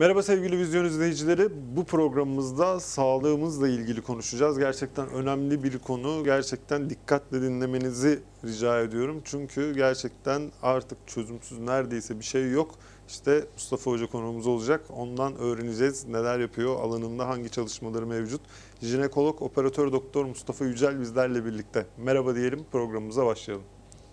Merhaba sevgili vizyon izleyicileri. Bu programımızda sağlığımızla ilgili konuşacağız. Gerçekten önemli bir konu. Gerçekten dikkatle dinlemenizi rica ediyorum. Çünkü gerçekten artık çözümsüz neredeyse bir şey yok. İşte Mustafa Hoca konuğumuz olacak. Ondan öğreneceğiz neler yapıyor, alanında hangi çalışmaları mevcut. Jinekolog, operatör doktor Mustafa Yücel bizlerle birlikte. Merhaba diyelim, programımıza başlayalım.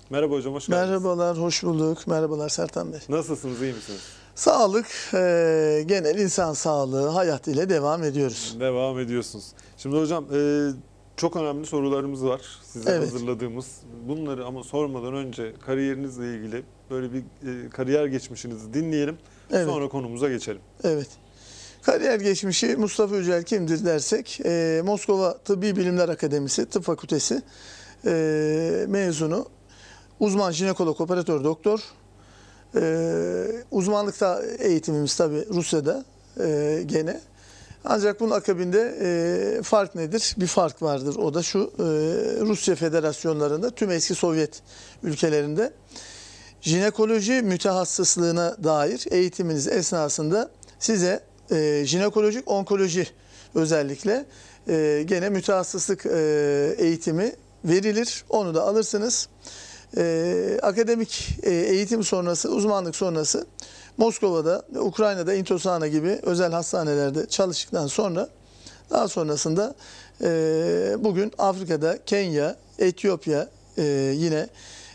Merhaba hocam, hoş geldiniz. Merhabalar, hoş bulduk. Merhabalar Sertan Bey. Nasılsınız, iyi misiniz? Sağlık, e, genel insan sağlığı, hayat ile devam ediyoruz. Devam ediyorsunuz. Şimdi hocam e, çok önemli sorularımız var size evet. hazırladığımız. Bunları ama sormadan önce kariyerinizle ilgili böyle bir e, kariyer geçmişinizi dinleyelim. Evet. Sonra konumuza geçelim. Evet. Kariyer geçmişi Mustafa Yücel kimdir dersek e, Moskova Tıbbi Bilimler Akademisi Tıp Fakültesi e, mezunu uzman jinekolog operatör doktor ee, uzmanlıkta eğitimimiz tabi Rusya'da e, gene. Ancak bunun akabinde e, fark nedir? Bir fark vardır. O da şu e, Rusya federasyonlarında tüm eski Sovyet ülkelerinde jinekoloji mütehassıslığına dair eğitiminiz esnasında size e, jinekolojik onkoloji özellikle e, gene mütehassıslık e, eğitimi verilir. Onu da alırsınız e, akademik e, eğitim sonrası, uzmanlık sonrası Moskova'da Ukrayna'da Intosana gibi özel hastanelerde çalıştıktan sonra daha sonrasında e, bugün Afrika'da Kenya, Etiyopya e, yine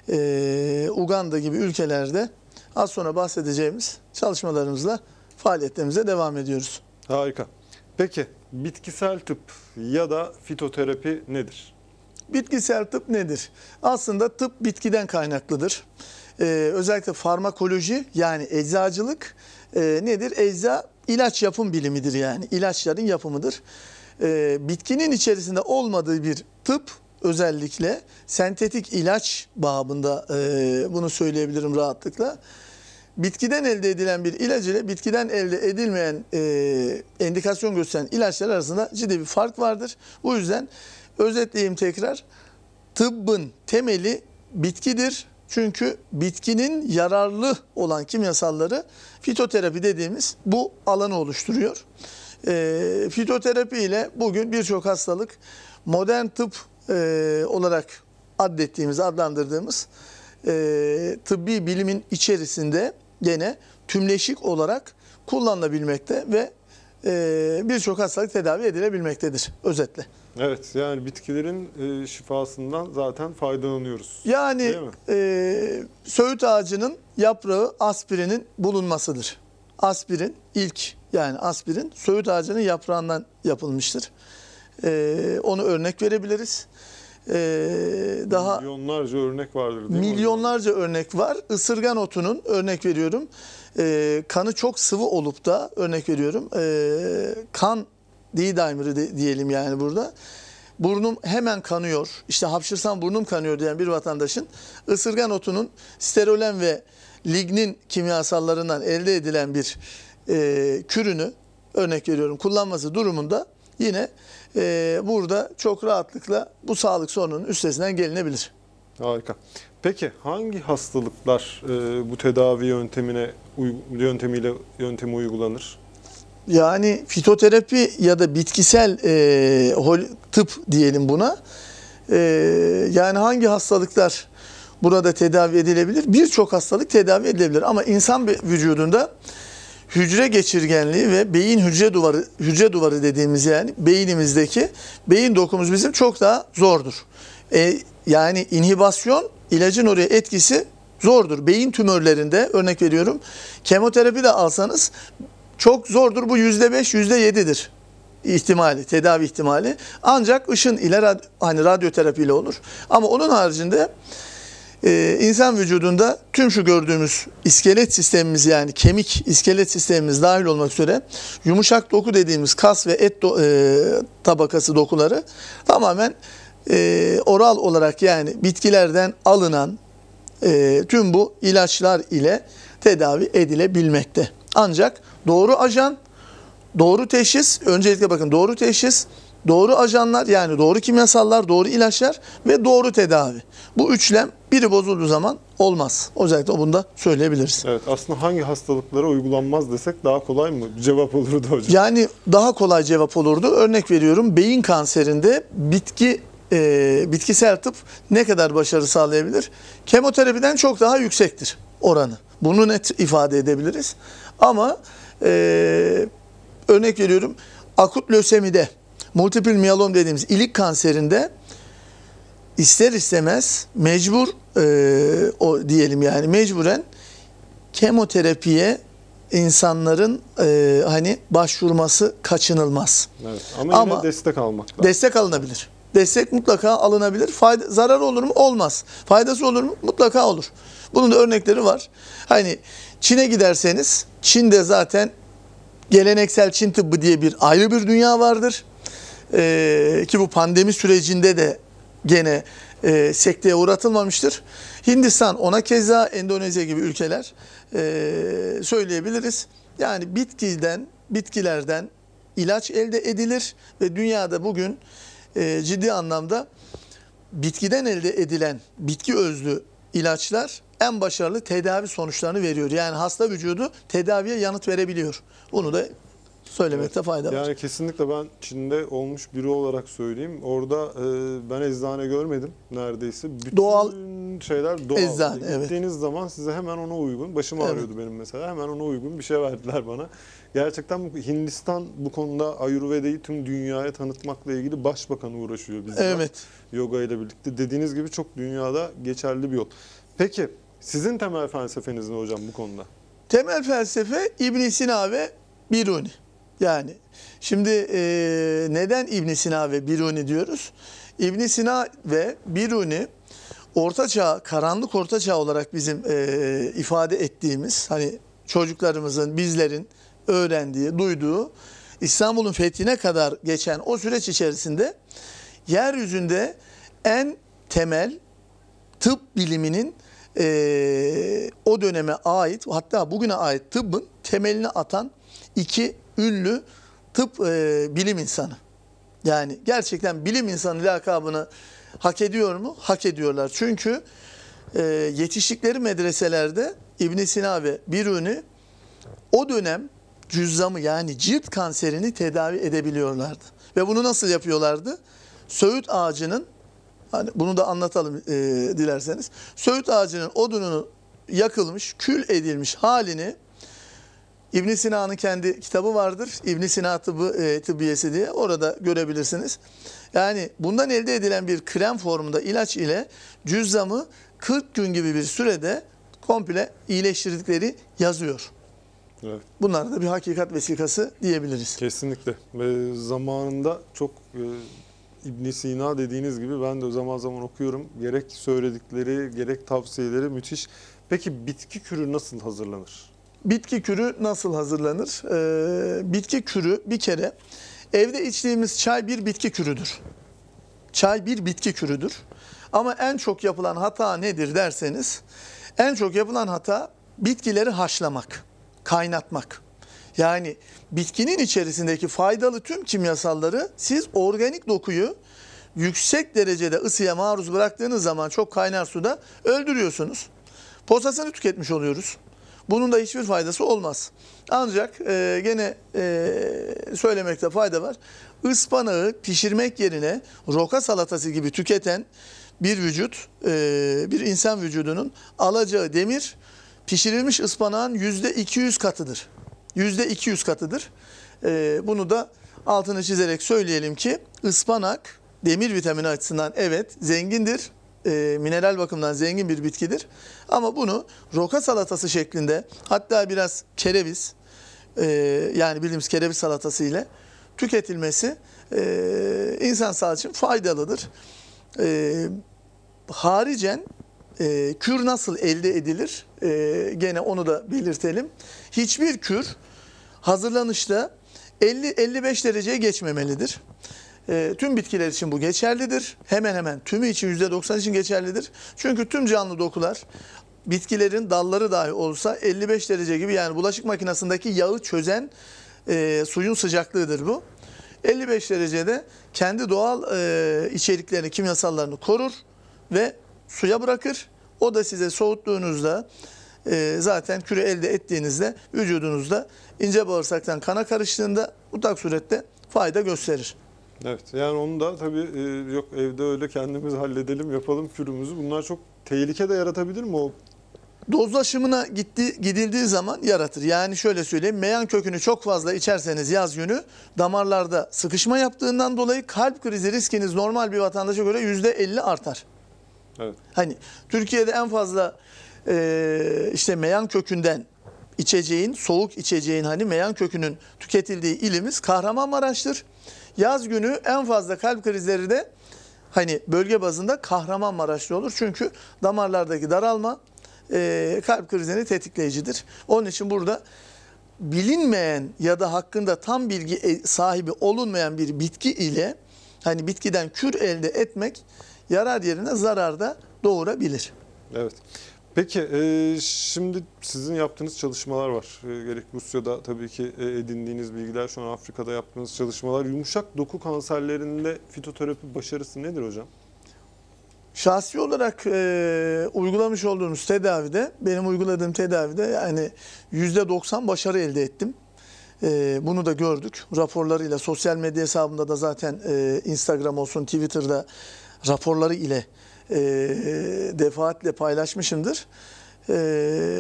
e, Uganda gibi ülkelerde az sonra bahsedeceğimiz çalışmalarımızla faaliyetlerimize devam ediyoruz. Harika. Peki bitkisel tıp ya da fitoterapi nedir? Bitkisel tıp nedir? Aslında tıp bitkiden kaynaklıdır. Ee, özellikle farmakoloji yani eczacılık e, nedir? Ecza ilaç yapım bilimidir yani ilaçların yapımıdır. Ee, bitkinin içerisinde olmadığı bir tıp özellikle sentetik ilaç babında e, bunu söyleyebilirim rahatlıkla. Bitkiden elde edilen bir ilaç ile bitkiden elde edilmeyen e, endikasyon gösteren ilaçlar arasında ciddi bir fark vardır. Bu yüzden Özetleyeyim tekrar. Tıbbın temeli bitkidir. Çünkü bitkinin yararlı olan kimyasalları fitoterapi dediğimiz bu alanı oluşturuyor. E, fitoterapi ile bugün birçok hastalık modern tıp e, olarak adettiğimiz, adlandırdığımız e, tıbbi bilimin içerisinde gene tümleşik olarak kullanılabilmekte ve e, birçok hastalık tedavi edilebilmektedir özetle. Evet yani bitkilerin e, şifasından zaten faydalanıyoruz. Yani e, söğüt ağacının yaprağı aspirinin bulunmasıdır. Aspirin ilk yani aspirin söğüt ağacının yaprağından yapılmıştır. E, onu örnek verebiliriz. E, daha milyonlarca örnek vardır değil milyonlarca mi? örnek var. Isırgan otunun örnek veriyorum. E, kanı çok sıvı olup da örnek veriyorum. E, kan D-dimer'ı diyelim yani burada. Burnum hemen kanıyor. İşte hapşırsam burnum kanıyor diyen bir vatandaşın ısırgan otunun sterolen ve lignin kimyasallarından elde edilen bir e, kürünü örnek veriyorum kullanması durumunda yine e, burada çok rahatlıkla bu sağlık sorununun üstesinden gelinebilir. Harika. Peki hangi hastalıklar e, bu tedavi yöntemine yöntemiyle yöntemi uygulanır? Yani fitoterapi ya da bitkisel e, tıp diyelim buna. E, yani hangi hastalıklar burada tedavi edilebilir? Birçok hastalık tedavi edilebilir ama insan vücudunda hücre geçirgenliği ve beyin hücre duvarı hücre duvarı dediğimiz yani beynimizdeki beyin dokumuz bizim çok daha zordur. E, yani inhibasyon ilacın oraya etkisi zordur. Beyin tümörlerinde örnek veriyorum kemoterapi de alsanız çok zordur. Bu yüzde beş, yüzde yedidir ihtimali, tedavi ihtimali. Ancak ışın ile hani radyoterapi ile olur. Ama onun haricinde e, insan vücudunda tüm şu gördüğümüz iskelet sistemimiz yani kemik iskelet sistemimiz dahil olmak üzere yumuşak doku dediğimiz kas ve et do e, tabakası dokuları tamamen e, oral olarak yani bitkilerden alınan e, tüm bu ilaçlar ile tedavi edilebilmekte. Ancak doğru ajan, doğru teşhis, öncelikle bakın doğru teşhis, doğru ajanlar yani doğru kimyasallar, doğru ilaçlar ve doğru tedavi. Bu üçlem biri bozulduğu zaman olmaz. Özellikle bunu da söyleyebiliriz. Evet aslında hangi hastalıklara uygulanmaz desek daha kolay mı? Cevap olurdu hocam. Yani daha kolay cevap olurdu. Örnek veriyorum beyin kanserinde bitki e, bitkisel tıp ne kadar başarı sağlayabilir? Kemoterapiden çok daha yüksektir oranı. Bunu net ifade edebiliriz. Ama e, örnek veriyorum akut lösemide, multiple miyelom dediğimiz ilik kanserinde ister istemez mecbur e, o diyelim yani mecburen kemoterapiye insanların e, hani başvurması kaçınılmaz. Evet, ama, ama yine destek almak lazım. Destek alınabilir. Destek mutlaka alınabilir. Fayda, zarar olur mu? Olmaz. Faydası olur mu? Mutlaka olur. Bunun da örnekleri var. Hani Çin'e giderseniz Çin'de zaten geleneksel Çin tıbbı diye bir ayrı bir dünya vardır. Ee, ki bu pandemi sürecinde de gene e, sekteye uğratılmamıştır. Hindistan ona keza Endonezya gibi ülkeler e, söyleyebiliriz. Yani bitkiden, bitkilerden ilaç elde edilir ve dünyada bugün e, ciddi anlamda bitkiden elde edilen bitki özlü ilaçlar en başarılı tedavi sonuçlarını veriyor. Yani hasta vücudu tedaviye yanıt verebiliyor. Bunu da söylemekte evet. fayda var. Yani kesinlikle ben Çin'de olmuş biri olarak söyleyeyim. Orada e, ben eczane görmedim neredeyse. Bütün doğal şeyler doğal. Eczane, evet. Gittiğiniz zaman size hemen ona uygun, başım evet. ağrıyordu benim mesela. Hemen ona uygun bir şey verdiler bana. Gerçekten Hindistan bu konuda Ayurveda'yı tüm dünyaya tanıtmakla ilgili başbakanı uğraşıyor bizden. Evet. Yoga ile birlikte. Dediğiniz gibi çok dünyada geçerli bir yol. Peki sizin temel felsefeniz ne hocam bu konuda? Temel felsefe İbn Sina ve Biruni. Yani şimdi e, neden İbn Sina ve Biruni diyoruz? İbn Sina ve Biruni Orta Çağ, karanlık Orta Çağ olarak bizim e, ifade ettiğimiz, hani çocuklarımızın, bizlerin öğrendiği, duyduğu, İstanbul'un fethine kadar geçen o süreç içerisinde yeryüzünde en temel tıp biliminin e, o döneme ait hatta bugüne ait tıbbın temelini atan iki ünlü tıp e, bilim insanı. Yani gerçekten bilim insanı lakabını hak ediyor mu? Hak ediyorlar. Çünkü e, yetiştikleri medreselerde İbn Sina ve Biruni o dönem cüzzamı yani cilt kanserini tedavi edebiliyorlardı. Ve bunu nasıl yapıyorlardı? Söğüt ağacının Hani bunu da anlatalım e, dilerseniz. Söğüt ağacının odununu yakılmış, kül edilmiş halini İbn Sina'nın kendi kitabı vardır. İbn Sina tıbbı, e, Tıbbiyesi diye. Orada görebilirsiniz. Yani bundan elde edilen bir krem formunda ilaç ile cüzdamı 40 gün gibi bir sürede komple iyileştirdikleri yazıyor. Evet. Bunlar da bir hakikat vesikası diyebiliriz. Kesinlikle. Ve zamanında çok e, İbn Sina dediğiniz gibi ben de o zaman zaman okuyorum. Gerek söyledikleri, gerek tavsiyeleri müthiş. Peki bitki kürü nasıl hazırlanır? Bitki kürü nasıl hazırlanır? Ee, bitki kürü bir kere evde içtiğimiz çay bir bitki kürüdür. Çay bir bitki kürüdür. Ama en çok yapılan hata nedir derseniz en çok yapılan hata bitkileri haşlamak, kaynatmak. Yani bitkinin içerisindeki faydalı tüm kimyasalları siz organik dokuyu yüksek derecede ısıya maruz bıraktığınız zaman çok kaynar suda öldürüyorsunuz. Posasını tüketmiş oluyoruz. Bunun da hiçbir faydası olmaz. Ancak e, gene e, söylemekte fayda var. Ispanağı pişirmek yerine roka salatası gibi tüketen bir vücut, e, bir insan vücudunun alacağı demir pişirilmiş ıspanağın %200 katıdır yüzde 200 katıdır. E, bunu da altını çizerek söyleyelim ki ıspanak demir vitamini açısından evet zengindir. E, mineral bakımından zengin bir bitkidir. Ama bunu roka salatası şeklinde hatta biraz kereviz e, yani bildiğimiz kereviz salatası ile tüketilmesi e, insan sağlığı için faydalıdır. E, haricen e, kür nasıl elde edilir? E, gene onu da belirtelim. Hiçbir kür hazırlanışta 50-55 dereceye geçmemelidir. E, tüm bitkiler için bu geçerlidir. Hemen hemen tümü için %90 için geçerlidir. Çünkü tüm canlı dokular bitkilerin dalları dahi olsa 55 derece gibi yani bulaşık makinesindeki yağı çözen e, suyun sıcaklığıdır bu. 55 derecede kendi doğal e, içeriklerini, kimyasallarını korur ve suya bırakır. O da size soğuttuğunuzda e, zaten küre elde ettiğinizde vücudunuzda ince bağırsaktan kana karıştığında mutlak surette fayda gösterir. Evet yani onu da tabii e, yok evde öyle kendimiz halledelim yapalım kürümüzü. Bunlar çok tehlike de yaratabilir mi o? Dozlaşımına gitti, gidildiği zaman yaratır. Yani şöyle söyleyeyim meyan kökünü çok fazla içerseniz yaz günü damarlarda sıkışma yaptığından dolayı kalp krizi riskiniz normal bir vatandaşa göre %50 artar. Evet. Hani Türkiye'de en fazla e, işte meyan kökünden içeceğin, soğuk içeceğin hani meyan kökünün tüketildiği ilimiz Kahramanmaraş'tır. Yaz günü en fazla kalp krizleri de hani bölge bazında Kahramanmaraş'ta olur. Çünkü damarlardaki daralma e, kalp krizini tetikleyicidir. Onun için burada bilinmeyen ya da hakkında tam bilgi e, sahibi olunmayan bir bitki ile hani bitkiden kür elde etmek yarar yerine zarar da doğurabilir. Evet. Peki e, şimdi sizin yaptığınız çalışmalar var. E, gerek Rusya'da tabii ki e, edindiğiniz bilgiler, şu an Afrika'da yaptığınız çalışmalar. Yumuşak doku kanserlerinde fitoterapi başarısı nedir hocam? Şahsi olarak e, uygulamış olduğumuz tedavide, benim uyguladığım tedavide yani %90 başarı elde ettim. E, bunu da gördük. Raporlarıyla sosyal medya hesabımda da zaten e, Instagram olsun, Twitter'da raporları ile e, defaatle paylaşmışımdır. E,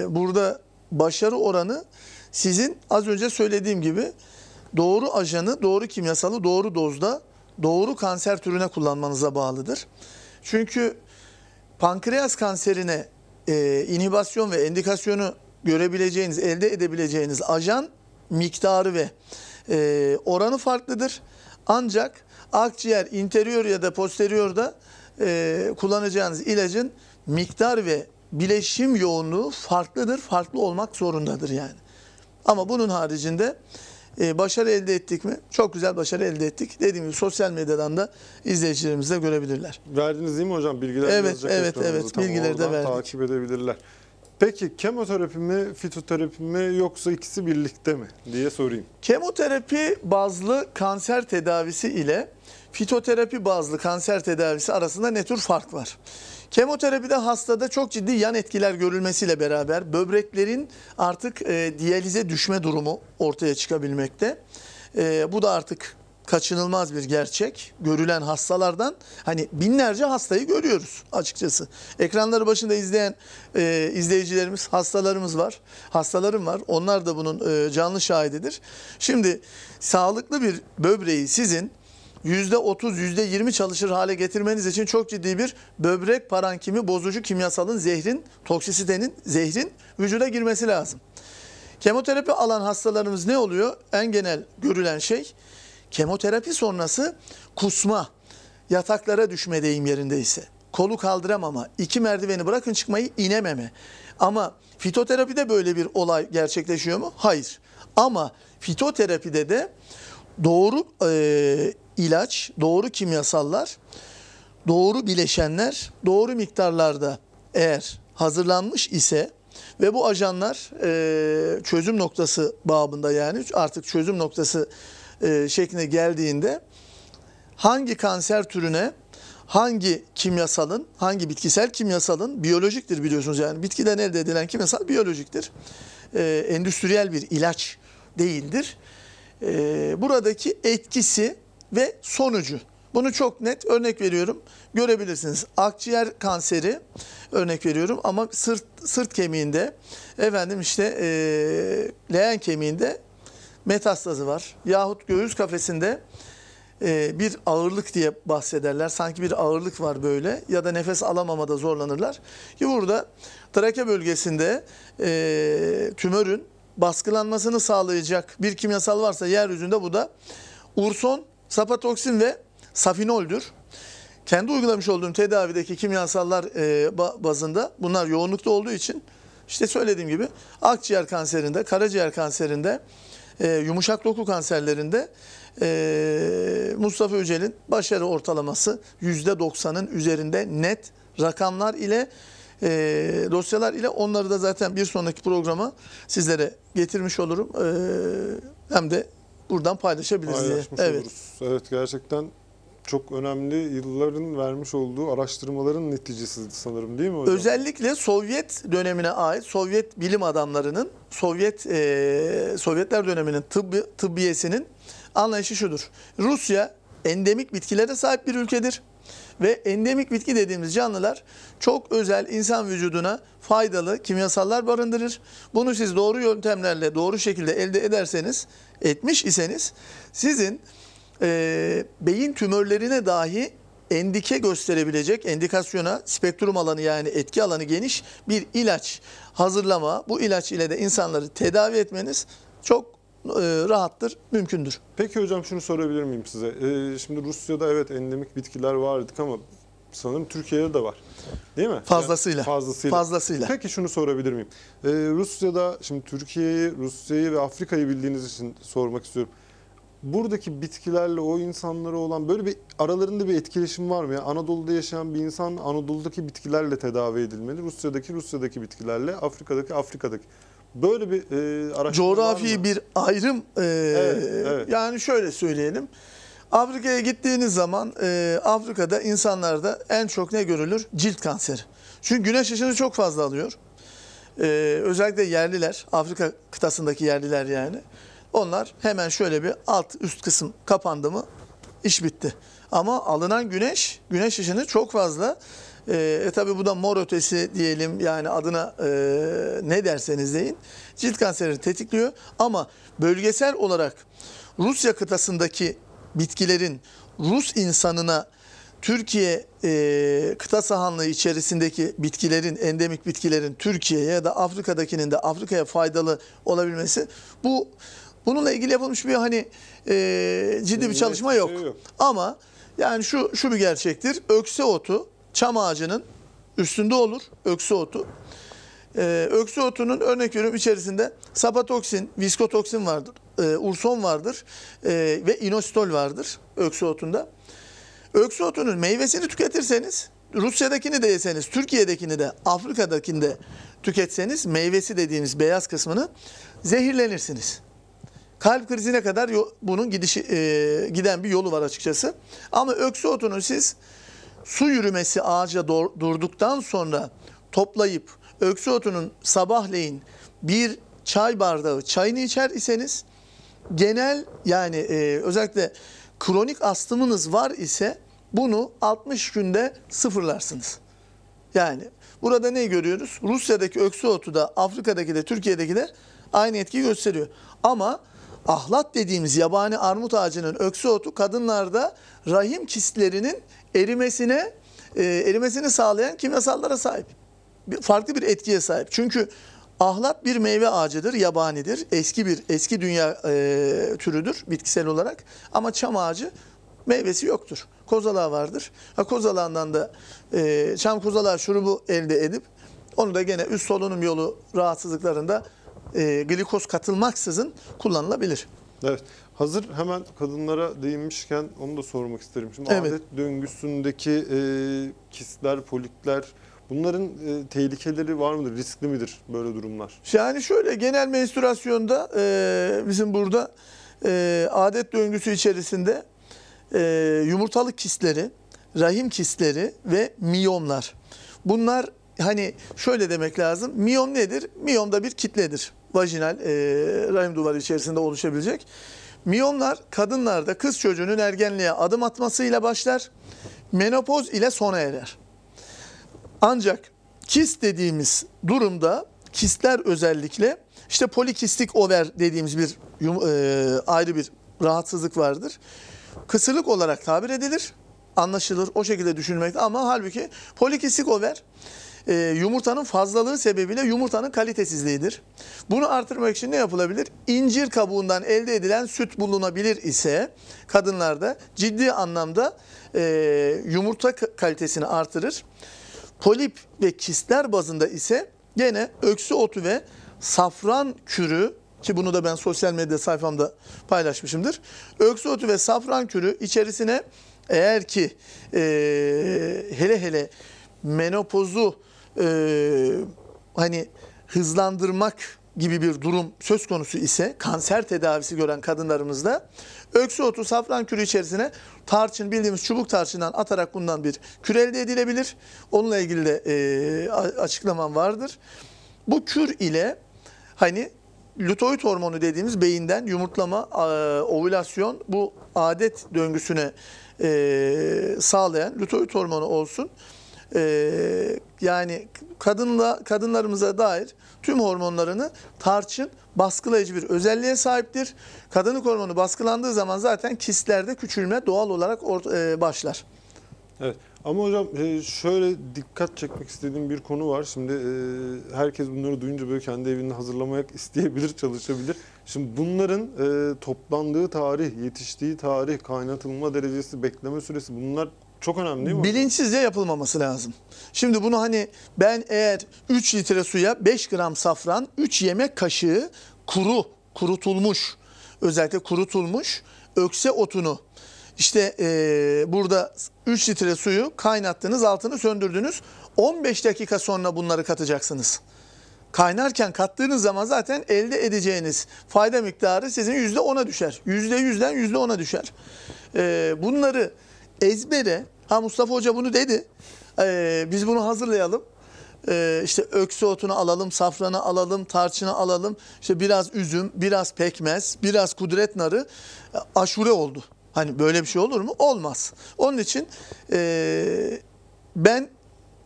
burada başarı oranı sizin az önce söylediğim gibi doğru ajanı, doğru kimyasalı, doğru dozda, doğru kanser türüne kullanmanıza bağlıdır. Çünkü pankreas kanserine e, inhibasyon ve endikasyonu görebileceğiniz, elde edebileceğiniz ajan miktarı ve e, oranı farklıdır. Ancak Akciğer interior ya da posteriorda e, kullanacağınız ilacın miktar ve bileşim yoğunluğu farklıdır. Farklı olmak zorundadır yani. Ama bunun haricinde e, başarı elde ettik mi? Çok güzel başarı elde ettik. Dediğim gibi sosyal medyadan da izleyicilerimiz de görebilirler. Verdiniz değil mi hocam? Bilgiler evet, evet, evet. bilgileri de verdik. Takip edebilirler. Peki kemoterapi mi, fitoterapi mi yoksa ikisi birlikte mi diye sorayım. Kemoterapi bazlı kanser tedavisi ile fitoterapi bazlı kanser tedavisi arasında ne tür fark var? Kemoterapide hastada çok ciddi yan etkiler görülmesiyle beraber böbreklerin artık e, diyalize düşme durumu ortaya çıkabilmekte. E, bu da artık kaçınılmaz bir gerçek. Görülen hastalardan hani binlerce hastayı görüyoruz açıkçası. Ekranları başında izleyen e, izleyicilerimiz, hastalarımız var. Hastalarım var. Onlar da bunun e, canlı şahididir. Şimdi sağlıklı bir böbreği sizin %30, %20 çalışır hale getirmeniz için çok ciddi bir böbrek parankimi bozucu kimyasalın zehrin, toksisitenin zehrin vücuda girmesi lazım. Kemoterapi alan hastalarımız ne oluyor? En genel görülen şey Kemoterapi sonrası kusma, yataklara düşme deyim yerindeyse, kolu kaldıramama, iki merdiveni bırakın çıkmayı inememe. Ama fitoterapide böyle bir olay gerçekleşiyor mu? Hayır. Ama fitoterapide de doğru e, ilaç, doğru kimyasallar, doğru bileşenler, doğru miktarlarda eğer hazırlanmış ise ve bu ajanlar e, çözüm noktası babında yani artık çözüm noktası e, şekline geldiğinde hangi kanser türüne hangi kimyasalın, hangi bitkisel kimyasalın biyolojiktir biliyorsunuz yani bitkiden elde edilen kimyasal biyolojiktir. E, endüstriyel bir ilaç değildir. E, buradaki etkisi ve sonucu. Bunu çok net örnek veriyorum. Görebilirsiniz. Akciğer kanseri örnek veriyorum ama sırt sırt kemiğinde efendim işte e, leğen kemiğinde metastazı var. Yahut göğüs kafesinde e, bir ağırlık diye bahsederler. Sanki bir ağırlık var böyle ya da nefes alamamada zorlanırlar. Ki burada trake bölgesinde e, tümörün baskılanmasını sağlayacak bir kimyasal varsa yeryüzünde bu da urson, sapatoksin ve safinoldür. Kendi uygulamış olduğum tedavideki kimyasallar e, bazında bunlar yoğunlukta olduğu için işte söylediğim gibi akciğer kanserinde, karaciğer kanserinde e, yumuşak doku kanserlerinde e, Mustafa Öcel'in başarı ortalaması %90'ın üzerinde net rakamlar ile e, dosyalar ile onları da zaten bir sonraki programa sizlere getirmiş olurum. E, hem de buradan paylaşabiliriz diye. Evet. Evet gerçekten çok önemli yılların vermiş olduğu araştırmaların neticesi sanırım değil mi hocam? Özellikle Sovyet dönemine ait Sovyet bilim adamlarının Sovyet e, Sovyetler döneminin tıbbi, tıbbiyesinin anlayışı şudur. Rusya endemik bitkilere sahip bir ülkedir ve endemik bitki dediğimiz canlılar çok özel insan vücuduna faydalı kimyasallar barındırır. Bunu siz doğru yöntemlerle doğru şekilde elde ederseniz etmiş iseniz sizin e, beyin tümörlerine dahi endike gösterebilecek, endikasyona spektrum alanı yani etki alanı geniş bir ilaç hazırlama, bu ilaç ile de insanları tedavi etmeniz çok e, rahattır, mümkündür. Peki hocam şunu sorabilir miyim size? Ee, şimdi Rusya'da evet endemik bitkiler vardık ama sanırım Türkiye'de de var. Değil mi? Fazlasıyla. Yani fazlasıyla. Fazlasıyla. Peki şunu sorabilir miyim? Ee, Rusya'da şimdi Türkiye'yi, Rusya'yı ve Afrika'yı bildiğiniz için sormak istiyorum buradaki bitkilerle o insanlara olan böyle bir aralarında bir etkileşim var mı? Yani Anadolu'da yaşayan bir insan Anadolu'daki bitkilerle tedavi edilmeli. Rusya'daki Rusya'daki bitkilerle, Afrika'daki Afrika'daki. Böyle bir e, araştırma Coğrafi bir ayrım e, evet, evet. yani şöyle söyleyelim. Afrika'ya gittiğiniz zaman e, Afrika'da insanlarda en çok ne görülür? Cilt kanseri. Çünkü güneş ışını çok fazla alıyor. E, özellikle yerliler, Afrika kıtasındaki yerliler yani. Onlar hemen şöyle bir alt üst kısım kapandı mı iş bitti. Ama alınan güneş, güneş ışını çok fazla. Ee, e, e tabi bu da mor ötesi diyelim yani adına e, ne derseniz deyin. Cilt kanserini tetikliyor ama bölgesel olarak Rusya kıtasındaki bitkilerin Rus insanına Türkiye e, kıta sahanlığı içerisindeki bitkilerin, endemik bitkilerin Türkiye'ye ya da Afrika'dakinin de Afrika'ya faydalı olabilmesi bu Bununla ilgili yapılmış bir hani e, ciddi bir şey, çalışma şey yok. Ama yani şu şu bir gerçektir. Ökse otu çam ağacının üstünde olur. Ökse otu. Ee, ökse otunun örnek veriyorum içerisinde sapatoksin, viskotoksin vardır. E, urson vardır. E, ve inositol vardır ökse otunda. Ökse otunun meyvesini tüketirseniz Rusya'dakini de yeseniz, Türkiye'dekini de, Afrika'dakini de tüketseniz meyvesi dediğiniz beyaz kısmını zehirlenirsiniz. Kalp krizine kadar yol, bunun gidişi, e, giden bir yolu var açıkçası. Ama öksü otunu siz su yürümesi ağaca durduktan sonra toplayıp öksü otunun sabahleyin bir çay bardağı çayını içer iseniz genel yani e, özellikle kronik astımınız var ise bunu 60 günde sıfırlarsınız. Yani burada ne görüyoruz? Rusya'daki öksü otu da Afrika'daki de Türkiye'deki de aynı etki gösteriyor. Ama ahlat dediğimiz yabani armut ağacının öksü otu kadınlarda rahim kistlerinin erimesine e, erimesini sağlayan kimyasallara sahip. Bir, farklı bir etkiye sahip. Çünkü ahlat bir meyve ağacıdır, yabanidir. Eski bir eski dünya e, türüdür bitkisel olarak ama çam ağacı meyvesi yoktur. Kozalağı vardır. Ha, kozalağından da e, çam kozalağı şurubu elde edip onu da gene üst solunum yolu rahatsızlıklarında e, glikoz katılmaksızın kullanılabilir. Evet. Hazır hemen kadınlara değinmişken onu da sormak isterim. Şimdi evet. adet döngüsündeki e, kistler, polikler bunların e, tehlikeleri var mıdır? Riskli midir böyle durumlar? Yani şöyle genel menstruasyonda e, bizim burada e, adet döngüsü içerisinde e, yumurtalık kistleri, rahim kistleri ve miyomlar. Bunlar hani şöyle demek lazım. Miyom nedir? Miyom da bir kitledir vajinal e, rahim duvarı içerisinde oluşabilecek. Miyomlar kadınlarda kız çocuğunun ergenliğe adım atmasıyla başlar. Menopoz ile sona erer. Ancak kist dediğimiz durumda kistler özellikle işte polikistik over dediğimiz bir e, ayrı bir rahatsızlık vardır. Kısırlık olarak tabir edilir. Anlaşılır o şekilde düşünmek ama halbuki polikistik over e, yumurtanın fazlalığı sebebiyle yumurtanın kalitesizliğidir. Bunu artırmak için ne yapılabilir? İncir kabuğundan elde edilen süt bulunabilir ise kadınlarda ciddi anlamda e, yumurta kalitesini artırır. Polip ve kistler bazında ise gene öksü otu ve safran kürü ki bunu da ben sosyal medya sayfamda paylaşmışımdır. Öksü otu ve safran kürü içerisine eğer ki e, hele hele menopozu e, hani hızlandırmak gibi bir durum söz konusu ise kanser tedavisi gören kadınlarımızda öksü otu safran kürü içerisine tarçın bildiğimiz çubuk tarçından atarak bundan bir kür elde edilebilir. Onunla ilgili de e, açıklamam vardır. Bu kür ile hani luteoid hormonu dediğimiz beyinden yumurtlama, ovülasyon bu adet döngüsüne e, sağlayan luteoid hormonu olsun e, yani kadınla kadınlarımıza dair tüm hormonlarını tarçın baskılayıcı bir özelliğe sahiptir. Kadınlık hormonu baskılandığı zaman zaten kistlerde küçülme doğal olarak or, e, başlar. Evet. Ama hocam e, şöyle dikkat çekmek istediğim bir konu var. Şimdi e, herkes bunları duyunca böyle kendi evini hazırlamak isteyebilir, çalışabilir. Şimdi bunların e, toplandığı tarih, yetiştiği tarih, kaynatılma derecesi, bekleme süresi bunlar çok önemli değil mi? Bilinçsizce yapılmaması lazım. Şimdi bunu hani ben eğer 3 litre suya 5 gram safran, 3 yemek kaşığı kuru, kurutulmuş, özellikle kurutulmuş ökse otunu işte e, burada 3 litre suyu kaynattınız, altını söndürdünüz. 15 dakika sonra bunları katacaksınız. Kaynarken kattığınız zaman zaten elde edeceğiniz fayda miktarı sizin %10'a düşer. %100'den %10'a düşer. E, bunları ezbere ha Mustafa Hoca bunu dedi. Ee, biz bunu hazırlayalım. Ee, işte öksü otunu alalım, safranı alalım, tarçını alalım. İşte biraz üzüm, biraz pekmez, biraz kudret narı e, aşure oldu. Hani böyle bir şey olur mu? Olmaz. Onun için e, ben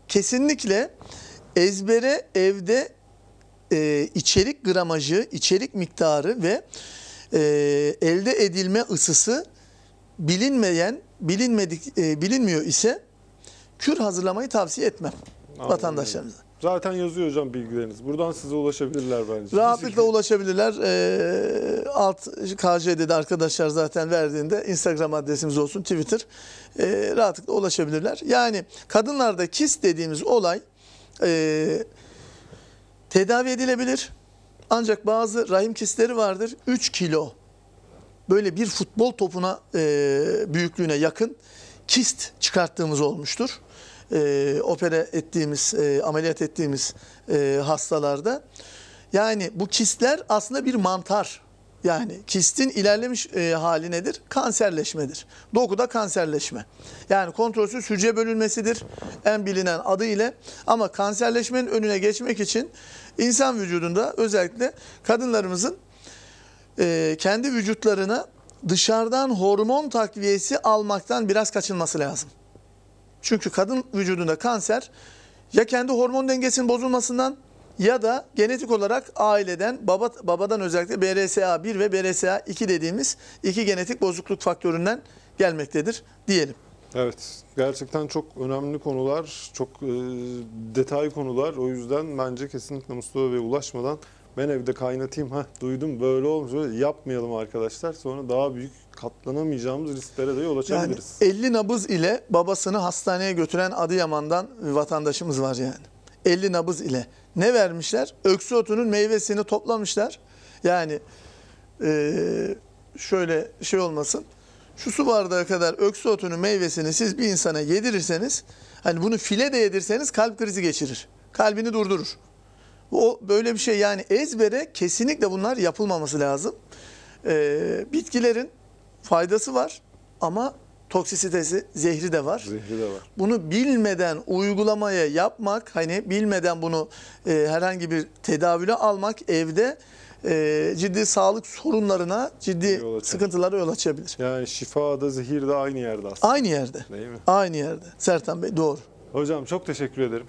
kesinlikle ezbere evde e, içerik gramajı, içerik miktarı ve e, elde edilme ısısı bilinmeyen bilinmedik e, bilinmiyor ise kür hazırlamayı tavsiye etmem Anladım. vatandaşlarımıza. Zaten yazıyor hocam bilgileriniz. Buradan size ulaşabilirler bence. Rahatlıkla ulaşabilirler. E, alt KJ'de de arkadaşlar zaten verdiğinde Instagram adresimiz olsun, Twitter. E, rahatlıkla ulaşabilirler. Yani kadınlarda kist dediğimiz olay e, tedavi edilebilir. Ancak bazı rahim kistleri vardır. 3 kilo böyle bir futbol topuna e, büyüklüğüne yakın kist çıkarttığımız olmuştur. E, opere ettiğimiz, e, ameliyat ettiğimiz e, hastalarda. Yani bu kistler aslında bir mantar. Yani kistin ilerlemiş e, hali nedir? Kanserleşmedir. Dokuda kanserleşme. Yani kontrolsüz hücre bölünmesidir en bilinen adı ile. Ama kanserleşmenin önüne geçmek için insan vücudunda özellikle kadınlarımızın e, kendi vücutlarını dışarıdan hormon takviyesi almaktan biraz kaçınması lazım. Çünkü kadın vücudunda kanser ya kendi hormon dengesinin bozulmasından ya da genetik olarak aileden, baba, babadan özellikle BRSA1 ve BRSA2 dediğimiz iki genetik bozukluk faktöründen gelmektedir diyelim. Evet, gerçekten çok önemli konular, çok e, detaylı konular. O yüzden bence kesinlikle Mustafa Bey ulaşmadan ben evde kaynatayım ha duydum böyle olmuş yapmayalım arkadaşlar. Sonra daha büyük katlanamayacağımız risklere de yol açabiliriz. Yani 50 nabız ile babasını hastaneye götüren Adıyaman'dan vatandaşımız var yani. 50 nabız ile. Ne vermişler? Öksü otunun meyvesini toplamışlar. Yani e, şöyle şey olmasın. Şu su bardağı kadar öksü otunun meyvesini siz bir insana yedirirseniz, hani bunu file de yedirseniz kalp krizi geçirir. Kalbini durdurur. O böyle bir şey yani ezbere kesinlikle bunlar yapılmaması lazım. Ee, bitkilerin faydası var ama toksisitesi, zehri de var. Zehri de var. Bunu bilmeden uygulamaya yapmak, hani bilmeden bunu e, herhangi bir tedavüle almak evde e, ciddi sağlık sorunlarına, ciddi yol sıkıntılara yol açabilir. Yani şifa da zehir de aynı yerde aslında. Aynı yerde. Değil mi? Aynı yerde. Sertan Bey doğru. Hocam çok teşekkür ederim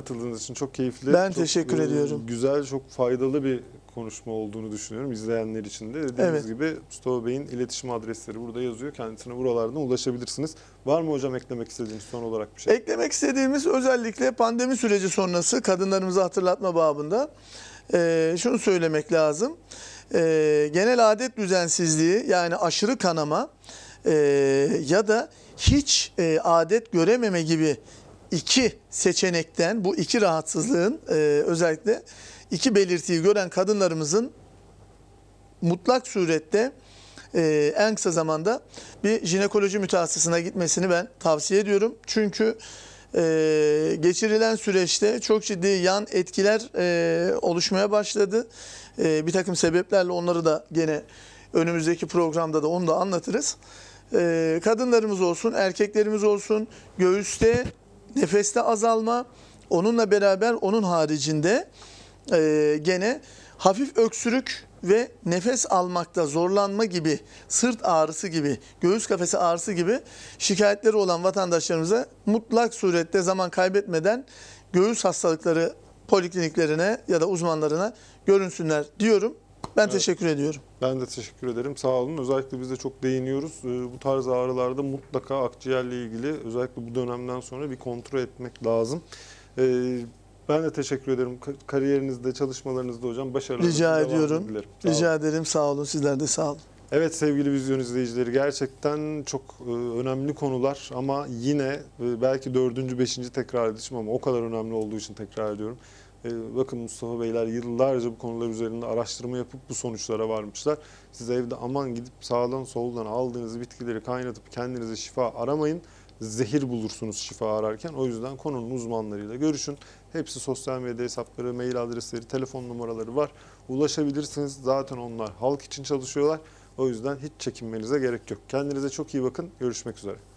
katıldığınız için çok keyifli. Ben çok, teşekkür e, ediyorum. Güzel, çok faydalı bir konuşma olduğunu düşünüyorum izleyenler için de. Dediğiniz evet. gibi Mustafa Bey'in iletişim adresleri burada yazıyor. Kendisine buralardan ulaşabilirsiniz. Var mı hocam eklemek istediğiniz son olarak bir şey? Eklemek istediğimiz özellikle pandemi süreci sonrası kadınlarımızı hatırlatma babında e, şunu söylemek lazım. E, genel adet düzensizliği yani aşırı kanama e, ya da hiç e, adet görememe gibi iki seçenekten bu iki rahatsızlığın e, özellikle iki belirtiyi gören kadınlarımızın mutlak surette e, en kısa zamanda bir jinekoloji mütehassısına gitmesini ben tavsiye ediyorum. Çünkü e, geçirilen süreçte çok ciddi yan etkiler e, oluşmaya başladı. E, bir takım sebeplerle onları da gene önümüzdeki programda da onu da anlatırız. E, kadınlarımız olsun, erkeklerimiz olsun göğüste Nefeste azalma, onunla beraber onun haricinde e, gene hafif öksürük ve nefes almakta zorlanma gibi, sırt ağrısı gibi, göğüs kafesi ağrısı gibi şikayetleri olan vatandaşlarımıza mutlak surette zaman kaybetmeden göğüs hastalıkları polikliniklerine ya da uzmanlarına görünsünler diyorum. Ben evet. teşekkür ediyorum. Ben de teşekkür ederim. Sağ olun. Özellikle biz de çok değiniyoruz. Ee, bu tarz ağrılarda mutlaka akciğerle ilgili özellikle bu dönemden sonra bir kontrol etmek lazım. Ee, ben de teşekkür ederim. Kariyerinizde, çalışmalarınızda hocam başarılar. Rica ediyorum. Rica ederim. Sağ olun. Sizler de sağ olun. Evet sevgili vizyon izleyicileri gerçekten çok e, önemli konular ama yine e, belki dördüncü, beşinci tekrar edişim ama o kadar önemli olduğu için tekrar ediyorum. Ee, bakın Mustafa Beyler yıllarca bu konular üzerinde araştırma yapıp bu sonuçlara varmışlar. Siz evde aman gidip sağdan soldan aldığınız bitkileri kaynatıp kendinize şifa aramayın. Zehir bulursunuz şifa ararken. O yüzden konunun uzmanlarıyla görüşün. Hepsi sosyal medya hesapları, mail adresleri, telefon numaraları var. Ulaşabilirsiniz. Zaten onlar halk için çalışıyorlar. O yüzden hiç çekinmenize gerek yok. Kendinize çok iyi bakın. Görüşmek üzere.